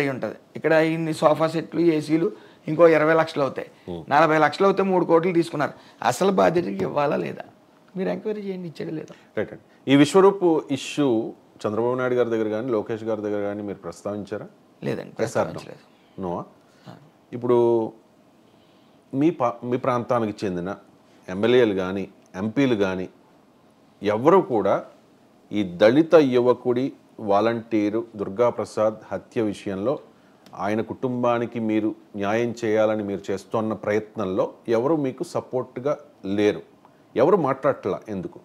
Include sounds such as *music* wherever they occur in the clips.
అయి ఉంటుంది ఇక్కడ ఇన్ని సోఫా సెట్లు ఏసీలు ఇంకో ఇరవై లక్షలు అవుతాయి నలభై లక్షలు అవుతే మూడు కోట్లు తీసుకున్నారు అసలు బాధ్యతకి ఇవ్వాలా లేదా మీరు ఎంక్వైరీ చేయండి ఇచ్చేది లేదా రైట్ అండి ఈ విశ్వరూప్ ఇష్యూ చంద్రబాబు నాయుడు గారి దగ్గర కానీ లోకేష్ గారి దగ్గర కానీ మీరు ప్రస్తావించారా లేదండి ప్రస్తావించలేదు నోవా ఇప్పుడు మీ మీ ప్రాంతానికి చెందిన ఎమ్మెల్యేలు కానీ ఎంపీలు కానీ ఎవరు కూడా ఈ దళిత యువకుడి వాలంటీరు దుర్గాప్రసాద్ హత్య విషయంలో ఆయన కుటుంబానికి మీరు న్యాయం చేయాలని మీరు చేస్తున్న ప్రయత్నంలో ఎవరు మీకు సపోర్ట్గా లేరు ఎవరు మాట్లాడట్లా ఎందుకు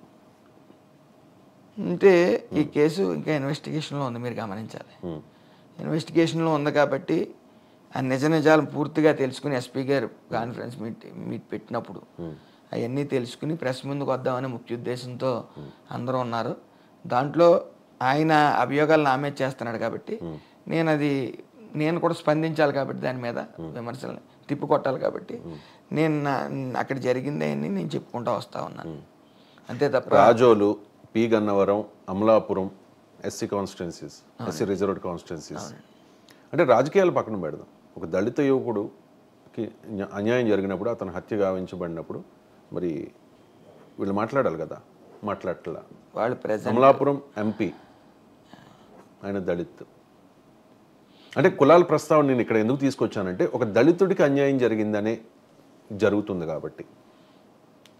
అంటే ఈ కేసు ఇంకా ఇన్వెస్టిగేషన్లో ఉంది మీరు గమనించాలి ఇన్వెస్టిగేషన్లో ఉంది కాబట్టి ఆ నిజ నిజాలు పూర్తిగా తెలుసుకుని ఎస్పీ గారు కాన్ఫరెన్స్ మీట్ మీట్ పెట్టినప్పుడు అవన్నీ తెలుసుకుని ప్రెస్ ముందుకు వద్దామనే ముఖ్య ఉద్దేశంతో అందరూ ఉన్నారు దాంట్లో ఆయన అభియోగాలను ఆమె చేస్తున్నాడు కాబట్టి నేను అది నేను కూడా స్పందించాలి కాబట్టి దాని మీద విమర్శలు కొట్టాలి కాబట్టి నేను అక్కడ అని నేను చెప్పుకుంటా వస్తా ఉన్నాను అంతే తప్ప Razole P Gannavaram Amalapuram SC constituencies SC reserved constituencies అంటే రాజకీయాలు పక్కన పెడదాం ఒక దళిత యువకుడుకి అన్యాయం జరిగినప్పుడు అతను హత్య గావించబడినప్పుడు మరి వీళ్ళు మాట్లాడాలి కదా మాట్లాడట్లా వాళ్ళు అమలాపురం ఎంపీ ఆయన దళిత్ అంటే కులాల ప్రస్తావన నేను ఇక్కడ ఎందుకు తీసుకొచ్చానంటే ఒక దళితుడికి అన్యాయం జరిగిందనే జరుగుతుంది కాబట్టి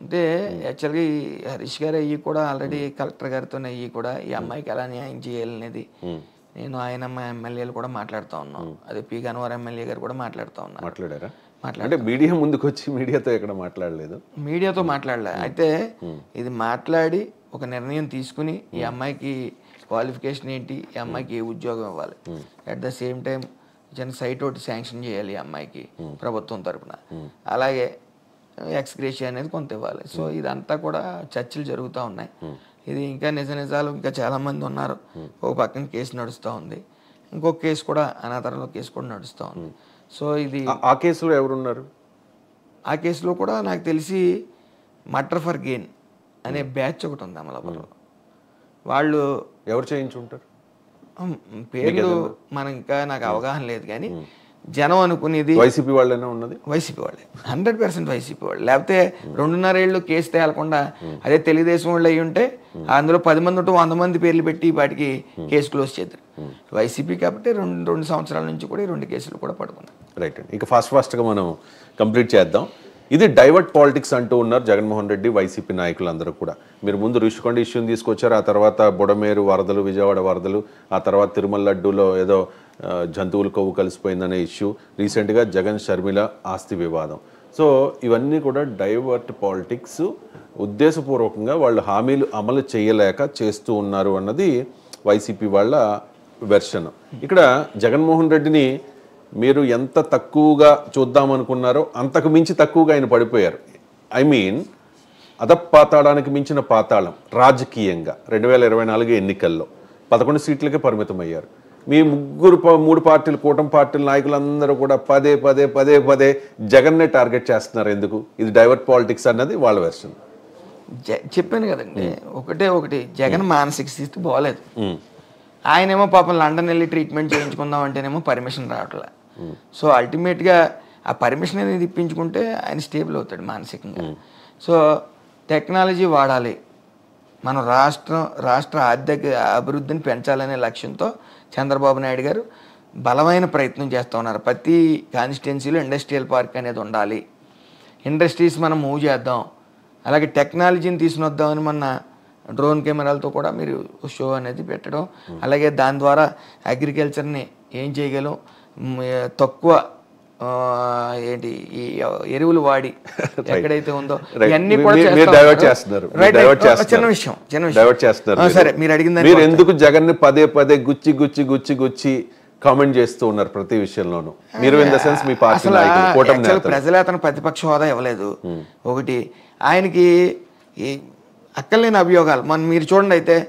అంటే యాక్చువల్గా ఈ హరీష్ గారు అయ్యి కూడా ఆల్రెడీ కలెక్టర్ గారితో అయ్యి కూడా ఈ hmm. అమ్మాయికి ఎలా న్యాయం చేయాలనేది hmm. నేను ఆయన ఎమ్మెల్యేలు కూడా మాట్లాడుతూ ఉన్నాం hmm. అదే పి గన్వర్ ఎమ్మెల్యే గారు కూడా మాట్లాడుతూ ఉన్నాను మాట్లాడారా అంటే మీడియా ముందుకు వచ్చి మీడియాతో ఎక్కడ మాట్లాడలేదు మీడియాతో మాట్లాడలే అయితే ఇది మాట్లాడి ఒక నిర్ణయం తీసుకుని ఈ అమ్మాయికి క్వాలిఫికేషన్ ఏంటి ఈ అమ్మాయికి ఏ ఉద్యోగం ఇవ్వాలి అట్ ద సేమ్ టైం జన సైట్ ఒకటి శాంక్షన్ చేయాలి ఈ అమ్మాయికి hmm. ప్రభుత్వం తరపున hmm. అలాగే ఎక్స్గ్రేషన్ అనేది కొంత ఇవ్వాలి సో hmm. ఇదంతా కూడా చర్చలు జరుగుతూ ఉన్నాయి ఇది ఇంకా నిజ నిజాలు ఇంకా చాలామంది ఉన్నారు ఒక పక్కన కేసు నడుస్తూ ఉంది ఇంకో కేసు కూడా అనాథరంలో కేసు కూడా నడుస్తూ ఉంది సో ఇది ఆ కేసులో ఎవరున్నారు ఆ కేసులో కూడా నాకు తెలిసి మటర్ ఫర్ గెయిన్ అనే బ్యాచ్ ఒకటి ఉంది అమలాపురంలో వాళ్ళు ఎవరు చేయించుంటారు పేర్లు మన ఇంకా నాకు అవగాహన లేదు కానీ జనం అనుకునేది వైసీపీ వాళ్ళనే ఉన్నది వైసీపీ వాళ్ళే హండ్రెడ్ పర్సెంట్ వైసీపీ వాళ్ళు లేకపోతే రెండున్నరేళ్ళు కేసు తేలకుండా అదే తెలుగుదేశం వాళ్ళు అయ్యి ఉంటే అందులో పది మంది ఉంటే వంద మంది పేర్లు పెట్టి వాటికి కేసు క్లోజ్ చేద్దరు వైసీపీ కాబట్టి రెండు రెండు సంవత్సరాల నుంచి కూడా ఈ రెండు కేసులు కూడా పడుకున్నాం రైట్ అండి ఇక ఫాస్ట్ ఫాస్ట్గా మనం కంప్లీట్ చేద్దాం ఇది డైవర్ట్ పాలిటిక్స్ అంటూ ఉన్నారు జగన్మోహన్ రెడ్డి వైసీపీ నాయకులందరూ కూడా మీరు ముందు రుషికొండ ఇష్యూని తీసుకొచ్చారు ఆ తర్వాత బుడమేరు వరదలు విజయవాడ వరదలు ఆ తర్వాత తిరుమల లడ్డూలో ఏదో జంతువుల కొవ్వు కలిసిపోయిందనే ఇష్యూ రీసెంట్గా జగన్ షర్మిల ఆస్తి వివాదం సో ఇవన్నీ కూడా డైవర్ట్ పాలిటిక్స్ ఉద్దేశపూర్వకంగా వాళ్ళు హామీలు అమలు చేయలేక చేస్తూ ఉన్నారు అన్నది వైసీపీ వాళ్ళ వెర్షన్ ఇక్కడ జగన్మోహన్ రెడ్డిని మీరు ఎంత తక్కువగా చూద్దామనుకున్నారో అంతకు మించి తక్కువగా ఆయన పడిపోయారు ఐ మీన్ పాతాళానికి మించిన పాతాళం రాజకీయంగా రెండు వేల ఇరవై నాలుగు ఎన్నికల్లో పదకొండు సీట్లకే పరిమితమయ్యారు మీ ముగ్గురు మూడు పార్టీలు కూటమి పార్టీల నాయకులందరూ కూడా పదే పదే పదే పదే జగన్నే టార్గెట్ చేస్తున్నారు ఎందుకు ఇది డైవర్ట్ పాలిటిక్స్ అన్నది వాళ్ళ వెర్షన్ చెప్పాను కదండి ఒకటే ఒకటి జగన్ మానసిక స్థితి బాగోలేదు ఆయనేమో పాపం లండన్ వెళ్ళి ట్రీట్మెంట్ చేయించుకుందాం అంటేనేమో పర్మిషన్ రావట్లే సో అల్టిమేట్గా ఆ పర్మిషన్ అనేది ఇప్పించుకుంటే ఆయన స్టేబుల్ అవుతాడు మానసికంగా సో టెక్నాలజీ వాడాలి మనం రాష్ట్రం రాష్ట్ర ఆర్థిక అభివృద్ధిని పెంచాలనే లక్ష్యంతో చంద్రబాబు నాయుడు గారు బలమైన ప్రయత్నం చేస్తూ ఉన్నారు ప్రతి కాన్స్టిట్యున్సీలో ఇండస్ట్రియల్ పార్క్ అనేది ఉండాలి ఇండస్ట్రీస్ మనం మూవ్ చేద్దాం అలాగే టెక్నాలజీని వద్దామని మొన్న డ్రోన్ కెమెరాలతో కూడా మీరు షో అనేది పెట్టడం అలాగే దాని ద్వారా అగ్రికల్చర్ని ఏం చేయగలం తక్కువ ఏంటి ఈ ఎరువులు వాడి *laughs* ఎక్కడైతే ఉందో చేస్తున్నారు చిన్న విషయం చేస్తున్నారు సరే మీరు అడిగిన మీరు ఎందుకు జగన్ ని పదే పదే గుచ్చి గుచ్చి గుచ్చి గుచ్చి కామెంట్ చేస్తూ ఉన్నారు ప్రతి విషయంలోనూ మీరు ఇన్ ద సెన్స్ మీ పార్టీ ప్రజలే అతను ప్రతిపక్ష హోదా ఇవ్వలేదు ఒకటి ఆయనకి అక్కలేని అభియోగాలు మనం మీరు చూడండి అయితే